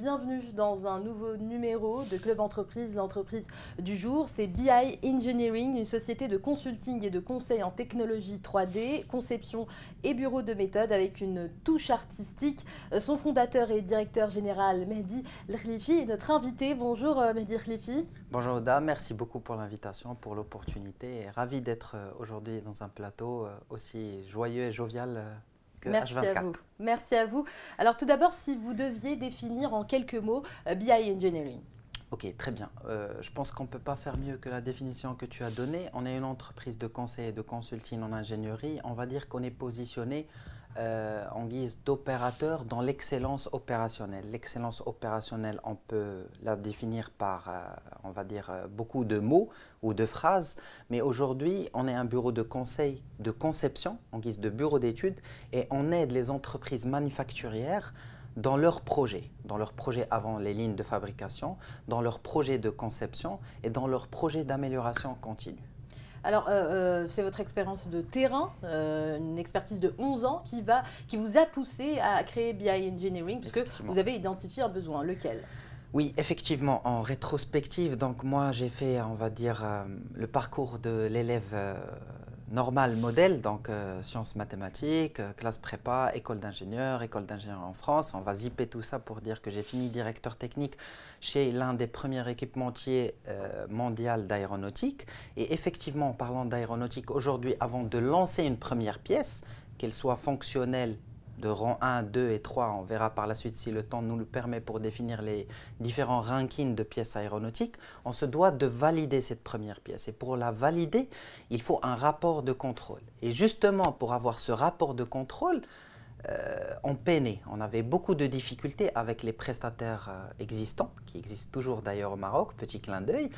bienvenue dans un nouveau numéro de Club Entreprise, l'entreprise du jour. C'est BI Engineering, une société de consulting et de conseil en technologie 3D, conception et bureau de méthode avec une touche artistique. Euh, son fondateur et directeur général Mehdi Lkhlifi est notre invité. Bonjour euh, Mehdi Lkhlifi. Bonjour Oda, merci beaucoup pour l'invitation, pour l'opportunité ravi d'être euh, aujourd'hui dans un plateau aussi joyeux et jovial Merci à vous. Merci à vous. Alors tout d'abord, si vous deviez définir en quelques mots euh, BI Engineering. Ok, très bien. Euh, je pense qu'on ne peut pas faire mieux que la définition que tu as donnée. On est une entreprise de conseil et de consulting en ingénierie. On va dire qu'on est positionné euh, en guise d'opérateur dans l'excellence opérationnelle. L'excellence opérationnelle, on peut la définir par, euh, on va dire, euh, beaucoup de mots ou de phrases, mais aujourd'hui, on est un bureau de conseil de conception, en guise de bureau d'études, et on aide les entreprises manufacturières dans leurs projets, dans leurs projets avant les lignes de fabrication, dans leurs projets de conception et dans leurs projets d'amélioration continue. Alors, euh, euh, c'est votre expérience de terrain, euh, une expertise de 11 ans qui, va, qui vous a poussé à créer BI Engineering, puisque vous avez identifié un besoin. Lequel oui, effectivement, en rétrospective, donc moi j'ai fait, on va dire, le parcours de l'élève normal modèle, donc euh, sciences mathématiques, euh, classe prépa, école d'ingénieurs, école d'ingénieurs en France. On va zipper tout ça pour dire que j'ai fini directeur technique chez l'un des premiers équipementiers euh, mondial d'aéronautique. Et effectivement, en parlant d'aéronautique, aujourd'hui, avant de lancer une première pièce, qu'elle soit fonctionnelle de rang 1, 2 et 3. On verra par la suite si le temps nous le permet pour définir les différents rankings de pièces aéronautiques. On se doit de valider cette première pièce. Et pour la valider, il faut un rapport de contrôle. Et justement, pour avoir ce rapport de contrôle, euh, on peinait, on avait beaucoup de difficultés avec les prestataires euh, existants, qui existent toujours d'ailleurs au Maroc, petit clin d'œil,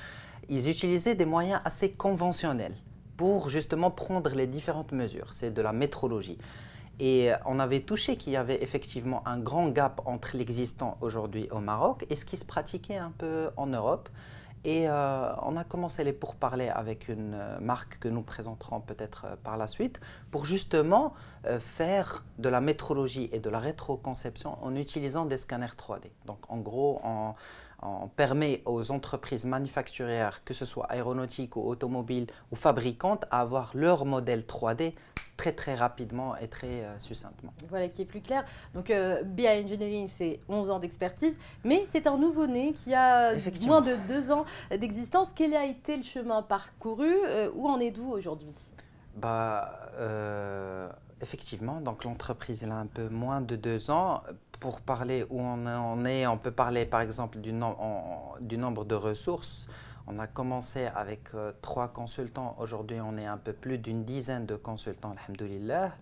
ils utilisaient des moyens assez conventionnels pour justement prendre les différentes mesures, c'est de la métrologie. Et euh, on avait touché qu'il y avait effectivement un grand gap entre l'existant aujourd'hui au Maroc et ce qui se pratiquait un peu en Europe. Et euh, on a commencé les pourparlers avec une euh, marque que nous présenterons peut-être par la suite pour justement faire de la métrologie et de la rétroconception en utilisant des scanners 3D. Donc en gros, on, permet aux entreprises manufacturières, que ce soit aéronautiques ou automobiles ou fabricantes, à avoir leur modèle 3D très très rapidement et très euh, succinctement. Voilà qui est plus clair. Donc euh, BI Engineering, c'est 11 ans d'expertise, mais c'est un nouveau-né qui a moins de deux ans d'existence. Quel a été le chemin parcouru euh, Où en êtes-vous aujourd'hui bah, Effectivement, donc l'entreprise elle a un peu moins de deux ans. Pour parler où on en est, on peut parler par exemple du, du nombre de ressources. On a commencé avec euh, trois consultants. Aujourd'hui, on est un peu plus d'une dizaine de consultants, Alhamdulillah.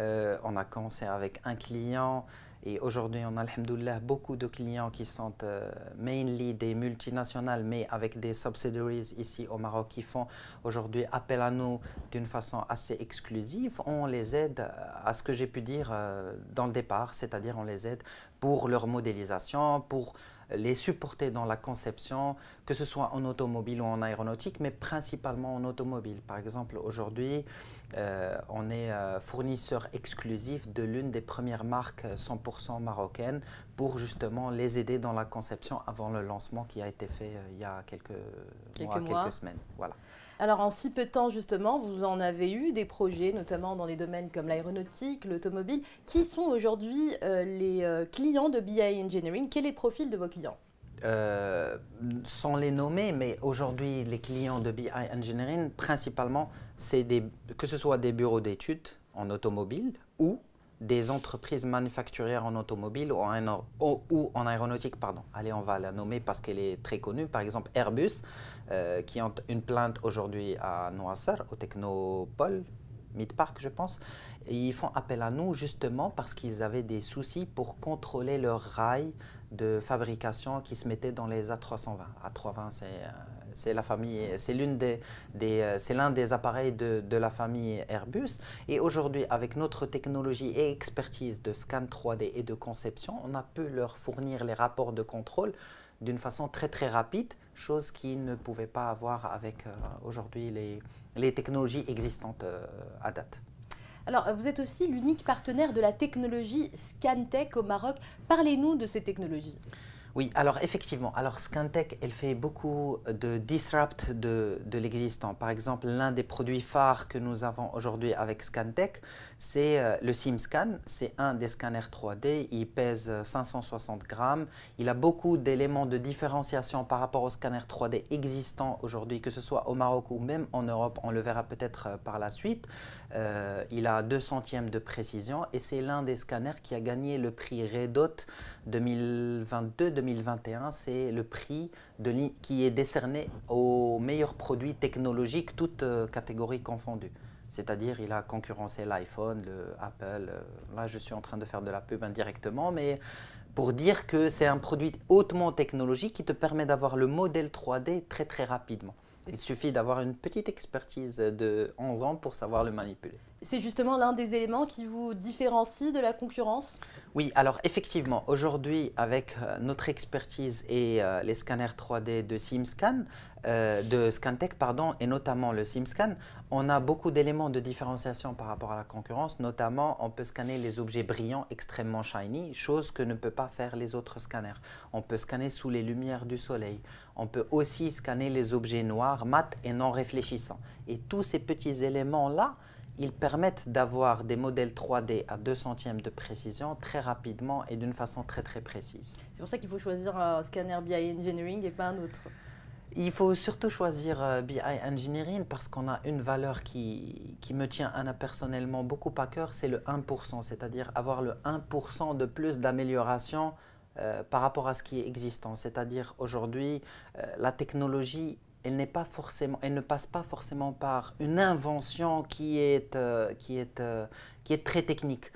Euh, on a commencé avec un client et aujourd'hui, on a, alhamdoulilah, beaucoup de clients qui sont euh, mainly des multinationales, mais avec des subsidiaries ici au Maroc qui font aujourd'hui appel à nous d'une façon assez exclusive. On les aide euh, à ce que j'ai pu dire euh, dans le départ, c'est-à-dire on les aide pour leur modélisation, pour les supporter dans la conception, que ce soit en automobile ou en aéronautique, mais principalement en automobile. Par exemple, aujourd'hui, on est fournisseur exclusif de l'une des premières marques 100% marocaines marocaine pour justement les aider dans la conception avant le lancement qui a été fait euh, il y a quelques, mois, quelques semaines. Voilà. Alors en si peu de temps justement, vous en avez eu des projets, notamment dans les domaines comme l'aéronautique, l'automobile. Qui sont aujourd'hui euh, les euh, clients de BI Engineering Quel est le profil de vos clients sans les nommer, mais aujourd'hui, les clients de BI Engineering, principalement, c'est que ce soit des bureaux d'études en automobile ou des entreprises manufacturières en automobile ou en, ou aéronautique. Pardon. Allez, on va la nommer parce qu'elle est très connue. Par exemple, Airbus, euh, qui ont une plainte aujourd'hui à Noassar, au Technopole, Midpark, je pense. ils font appel à nous justement parce qu'ils avaient des soucis pour contrôler leur rail de fabrication qui se mettait dans les A320. A320, c'est euh, c'est la euh, c'est l'un des appareils de, la famille Airbus. Et aujourd'hui, avec notre technologie et expertise de scan 3D et de conception, on a pu leur fournir les rapports de contrôle d'une façon très très rapide, chose qu'ils ne pouvaient pas avoir avec euh, aujourd'hui les, technologies existantes euh, à date. Alors, vous êtes aussi l'unique partenaire de la technologie Scantech au Maroc. Parlez-nous de ces technologies. Oui, alors effectivement, alors Scantech, elle fait beaucoup de disrupt de, de l'existant. Par exemple, l'un des produits phares que nous avons aujourd'hui avec Scantech, c'est euh, le SimScan. C'est un des scanners 3D. Il pèse 560 euh, grammes. Il a beaucoup d'éléments de différenciation par rapport aux scanners 3D existants aujourd'hui, que ce soit au Maroc ou même en Europe. On le verra peut-être euh, par la suite. il a deux centièmes de précision et c'est l'un des scanners qui a gagné le prix Redot 2022 2021, c'est le prix de qui est décerné aux meilleurs produits technologiques, toutes euh, catégories confondues. C'est-à-dire, il a concurrencé l'iPhone, le Apple. Euh, là, je suis en train de faire de la pub indirectement, mais pour dire que c'est un produit hautement technologique qui te permet d'avoir le modèle 3D très très rapidement. Il suffit d'avoir une petite expertise de 11 ans pour savoir le manipuler c'est justement l'un des éléments qui vous différencie de la concurrence Oui, alors effectivement, aujourd'hui, avec euh, notre expertise et euh, les scanners 3D de SimScan, euh, de Scantech, pardon, et notamment le SimScan, on a beaucoup d'éléments de différenciation par rapport à la concurrence. Notamment, on peut scanner les objets brillants extrêmement shiny, chose que ne peut pas faire les autres scanners. On peut scanner sous les lumières du soleil. On peut aussi scanner les objets noirs, mat et non réfléchissants. Et tous ces petits éléments-là, ils permettent d'avoir des modèles 3D à 2 centièmes de précision très rapidement et d'une façon très très précise. C'est pour ça qu'il faut choisir un scanner BI Engineering et pas un autre. Il faut surtout choisir euh, BI Engineering parce qu'on a une valeur qui, qui me tient personnellement beaucoup à cœur, c'est le 1%, c'est-à-dire avoir le 1% de plus d'amélioration euh, par rapport à ce qui est existant. C'est-à-dire aujourd'hui, euh, la technologie elle, n'est pas forcément, elle ne passe pas forcément par une invention qui est, euh, qui est, euh, qui est très technique.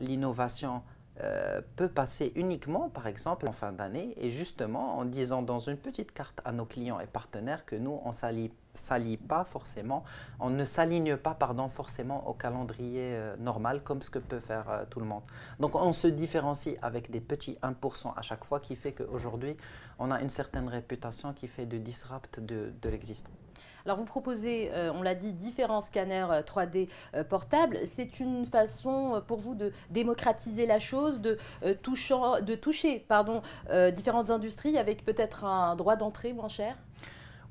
l'innovation euh, peut passer uniquement, par exemple, en fin d'année, et justement en disant dans une petite carte à nos clients et partenaires que nous, on s'allie pas forcément, on ne s'aligne pas pardon, forcément au calendrier euh, normal comme ce que peut faire euh, tout le monde. Donc on se différencie avec des petits 1% à chaque fois qui fait qu'aujourd'hui on a une certaine réputation qui fait de disrupt de, de l'existant. Alors vous proposez, euh, on l'a dit, différents scanners 3D portables. C'est une façon pour vous de démocratiser la chose, de, touchant, de toucher pardon, différentes industries avec peut-être un droit d'entrée moins cher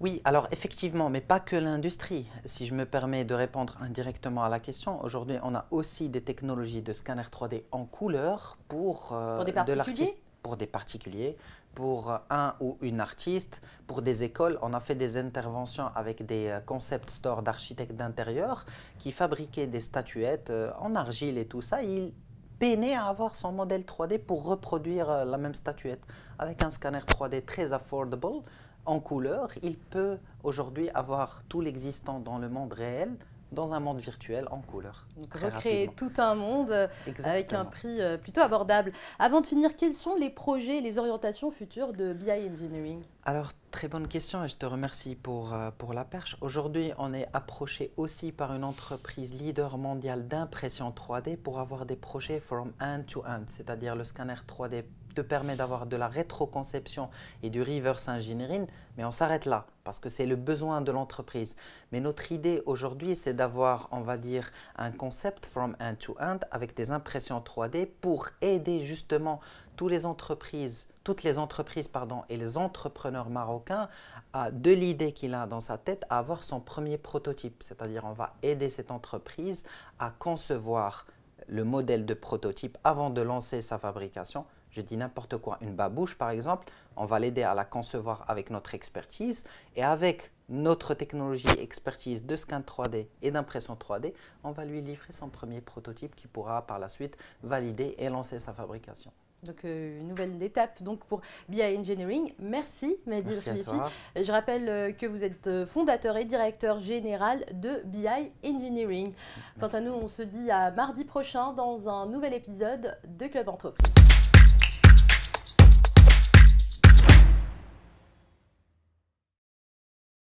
oui, alors effectivement, mais pas que l'industrie. Si je me permets de répondre indirectement à la question, aujourd'hui, on a aussi des technologies de scanner 3D en couleur pour, de euh, pour des particuliers pour des particuliers, pour un ou une artiste, pour des écoles. On a fait des interventions avec des euh, concept stores d'architectes d'intérieur qui fabriquaient des statuettes euh, en argile et tout ça. Il peinait à avoir son modèle 3D pour reproduire la même statuette avec un scanner 3D très affordable en couleur, il peut aujourd'hui avoir tout l'existant dans le monde réel dans un monde virtuel en couleur. Donc recréer tout un monde euh, avec un prix euh, plutôt abordable. Avant de finir, quels sont les projets et les orientations futures de BI Engineering Alors, très bonne question et je te remercie pour, euh, pour la perche. Aujourd'hui, on est approché aussi par une entreprise leader mondiale d'impression 3D pour avoir des projets from end to end, c'est-à-dire le scanner 3D permet d'avoir de la rétroconception et du reverse engineering, mais on s'arrête là parce que c'est le besoin de l'entreprise. Mais notre idée aujourd'hui, c'est d'avoir, on va dire, un concept from end to end avec des impressions 3D pour aider justement toutes les entreprises, toutes les entreprises pardon, et les entrepreneurs marocains à, de l'idée qu'il a dans sa tête à avoir son premier prototype. C'est-à-dire on va aider cette entreprise à concevoir le modèle de prototype avant de lancer sa fabrication. Je dis n'importe quoi. Une babouche, par exemple, on va l'aider à la concevoir avec notre expertise et avec notre technologie expertise de scan 3D et d'impression 3D, on va lui livrer son premier prototype qui pourra par la suite valider et lancer sa fabrication. Donc, euh, une nouvelle étape donc, pour BI Engineering. Merci, Mehdi Je rappelle euh, que vous êtes euh, fondateur et directeur général de BI Engineering. Quant à nous, on se dit à mardi prochain dans un nouvel épisode de Club Entreprise.